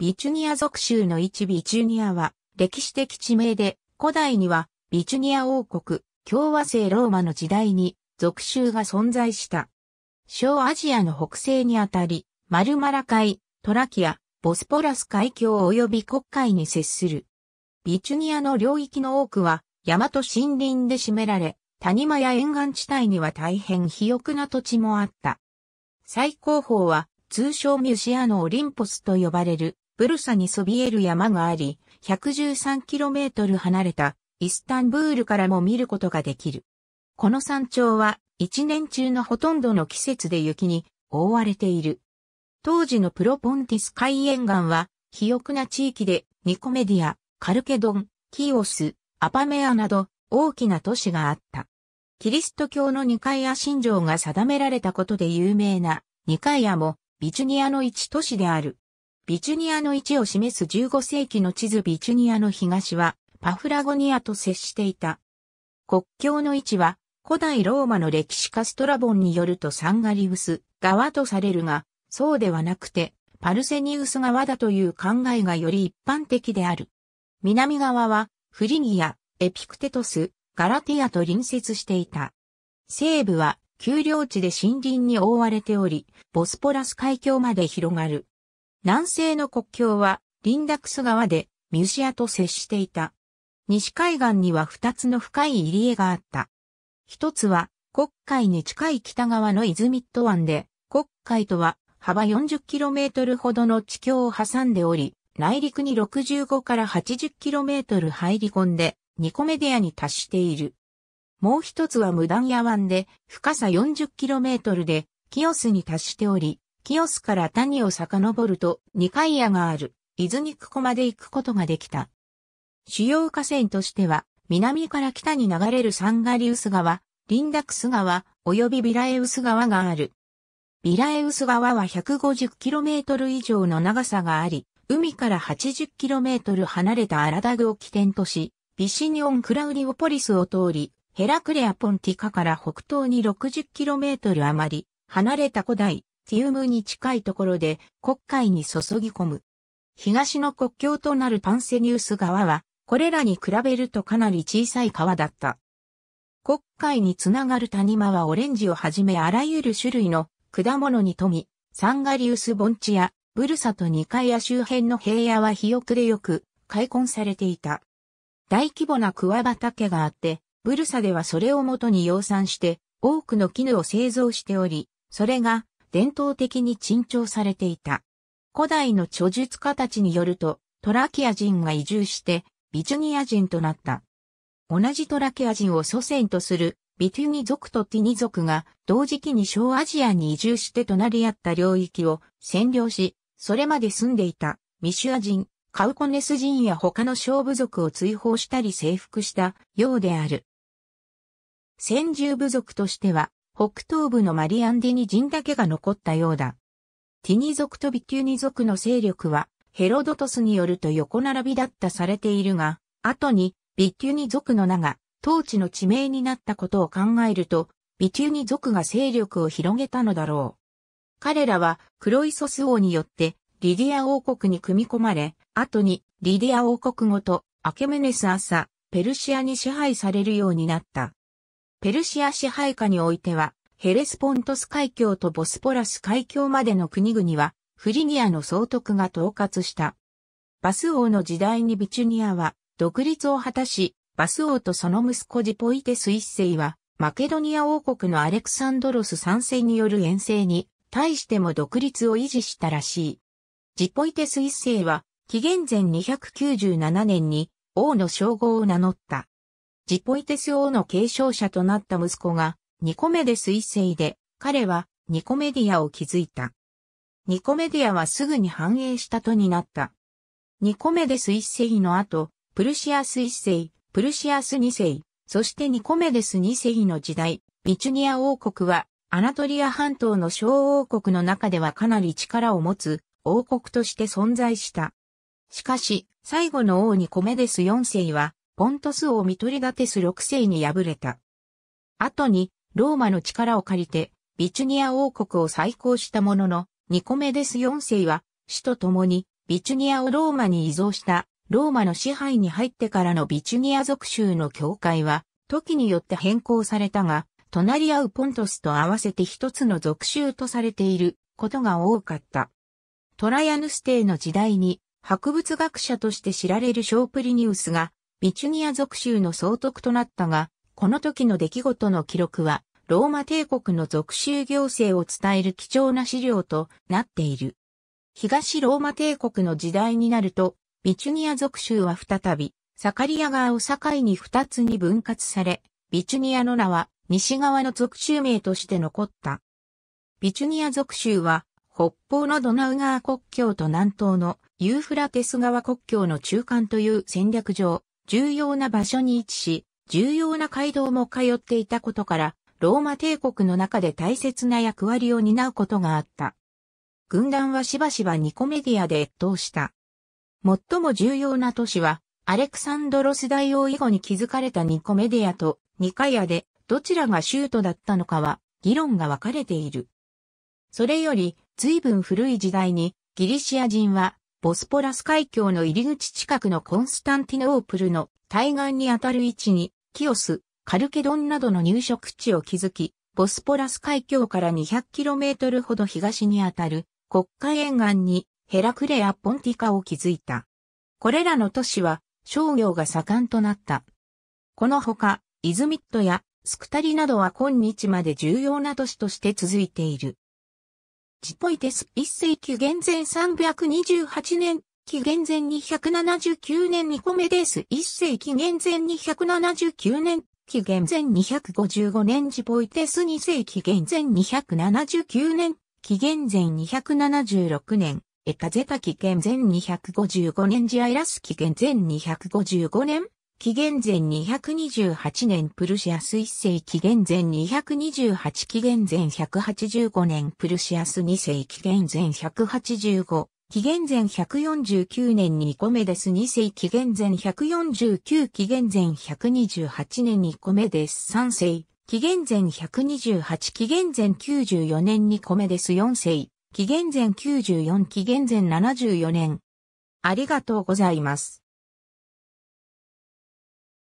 ビチュニア属州の一ビチュニアは歴史的地名で古代にはビチュニア王国共和制ローマの時代に属州が存在した。小アジアの北西にあたり、マルマラ海、トラキア、ボスポラス海峡及び国海に接する。ビチュニアの領域の多くは山と森林で占められ、谷間や沿岸地帯には大変肥沃な土地もあった。最高峰は通称ミュシアのオリンポスと呼ばれるブルサにそびえる山があり、113km 離れたイスタンブールからも見ることができる。この山頂は一年中のほとんどの季節で雪に覆われている。当時のプロポンティス海沿岸は、肥沃な地域でニコメディア、カルケドン、キオス、アパメアなど大きな都市があった。キリスト教のニカイア信条が定められたことで有名なニカイアもビジュニアの一都市である。ビチュニアの位置を示す15世紀の地図ビチュニアの東はパフラゴニアと接していた。国境の位置は古代ローマの歴史家ストラボンによるとサンガリウス側とされるが、そうではなくてパルセニウス側だという考えがより一般的である。南側はフリニア、エピクテトス、ガラティアと隣接していた。西部は丘陵地で森林に覆われており、ボスポラス海峡まで広がる。南西の国境はリンダクス川でミュシアと接していた。西海岸には二つの深い入り江があった。一つは黒海に近い北側のイズミット湾で、黒海とは幅 40km ほどの地境を挟んでおり、内陸に65から 80km 入り込んで、ニコメディアに達している。もう一つは無断野湾で、深さ 40km で、キオスに達しており、キオスから谷を遡ると二階屋がある伊豆肉湖まで行くことができた。主要河川としては、南から北に流れるサンガリウス川、リンダクス川、及びビラエウス川がある。ビラエウス川は 150km 以上の長さがあり、海から 80km 離れたアラダグを起点とし、ビシニオン・クラウリオポリスを通り、ヘラクレア・ポンティカから北東に 60km 余り、離れた古代ティウムに近いところで黒海に注ぎ込む。東の国境となるパンセニウス川は、これらに比べるとかなり小さい川だった。黒海につながる谷間はオレンジをはじめあらゆる種類の果物に富み、サンガリウス盆地やブルサとニカや周辺の平野は肥沃でよく開墾されていた。大規模な桑畑があって、ブルサではそれをもとに養蚕して多くの絹を製造しており、それが伝統的に珍重されていた。古代の著述家たちによると、トラキア人が移住して、ビチュニア人となった。同じトラキア人を祖先とするビテュニ族とティニ族が同時期に小アジアに移住して隣り合った領域を占領し、それまで住んでいたミシュア人、カウコネス人や他の小部族を追放したり征服したようである。先住部族としては北東部のマリアンディニ人だけが残ったようだ。ティニ族とビキュニ族の勢力は、ヘロドトスによると横並びだったされているが、後にビキュニ族の名が当地の地名になったことを考えると、ビキュニ族が勢力を広げたのだろう。彼らはクロイソス王によってリディア王国に組み込まれ、後にリディア王国ごとアケメネス朝、ペルシアに支配されるようになった。ペルシア支配下においては、ヘレスポントス海峡とボスポラス海峡までの国々は、フリニアの総督が統括した。バス王の時代にビチュニアは、独立を果たし、バス王とその息子ジポイテス一世は、マケドニア王国のアレクサンドロス三世による遠征に、対しても独立を維持したらしい。ジポイテス一世は、紀元前297年に王の称号を名乗った。ジポイテス王の継承者となった息子が、ニコメデス一世で、彼はニコメディアを築いた。ニコメディアはすぐに繁栄したとになった。ニコメデス一世の後、プルシアス一世、プルシアス二世、そしてニコメデス二世の時代、ビチュニア王国は、アナトリア半島の小王国の中ではかなり力を持つ王国として存在した。しかし、最後の王ニコメデス四世は、ポントス王ミトリダテス6世に敗れた。後に、ローマの力を借りて、ビチュニア王国を再興したものの、ニコメデス4世は、死と共に、ビチュニアをローマに依存した、ローマの支配に入ってからのビチュニア属州の境界は、時によって変更されたが、隣り合うポントスと合わせて一つの属州とされていることが多かった。トラヤヌス帝の時代に、博物学者として知られるショープリニウスが、ビチュニア属州の総督となったが、この時の出来事の記録は、ローマ帝国の属州行政を伝える貴重な資料となっている。東ローマ帝国の時代になると、ビチュニア属州は再び、サカリア川を境に二つに分割され、ビチュニアの名は西側の属州名として残った。ビチュニア属州は、北方のドナウ川国境と南東のユーフラテス川国境の中間という戦略上、重要な場所に位置し、重要な街道も通っていたことから、ローマ帝国の中で大切な役割を担うことがあった。軍団はしばしばニコメディアで越冬した。最も重要な都市は、アレクサンドロス大王以後に築かれたニコメディアとニカヤで、どちらが州都だったのかは、議論が分かれている。それより、随分古い時代に、ギリシア人はボスポラス海峡の入り口近くのコンスタンティノープルの対岸にあたる位置に、キオス、カルケドンなどの入植地を築き、ボスポラス海峡から 200km ほど東にあたる国家沿岸にヘラクレア・ポンティカを築いた。これらの都市は商業が盛んとなった。このほか、イズミットやスクタリなどは今日まで重要な都市として続いている。ジポイテス1世紀元前328年、紀元前279年ニコメデス1世紀元前279年、紀元前255年ジポイテス2世紀元前279年、紀元前276年、エカゼタ紀元前255年ジアイラス紀元前255年、紀元前228年プルシアス1世紀元前228紀元前185年プルシアス2世紀元前185紀元前149年にコメデス2世紀元前149紀元前128年にコメデス3世紀元前128紀元前94年にコメデス4世紀元前94紀元前74年ありがとうございます。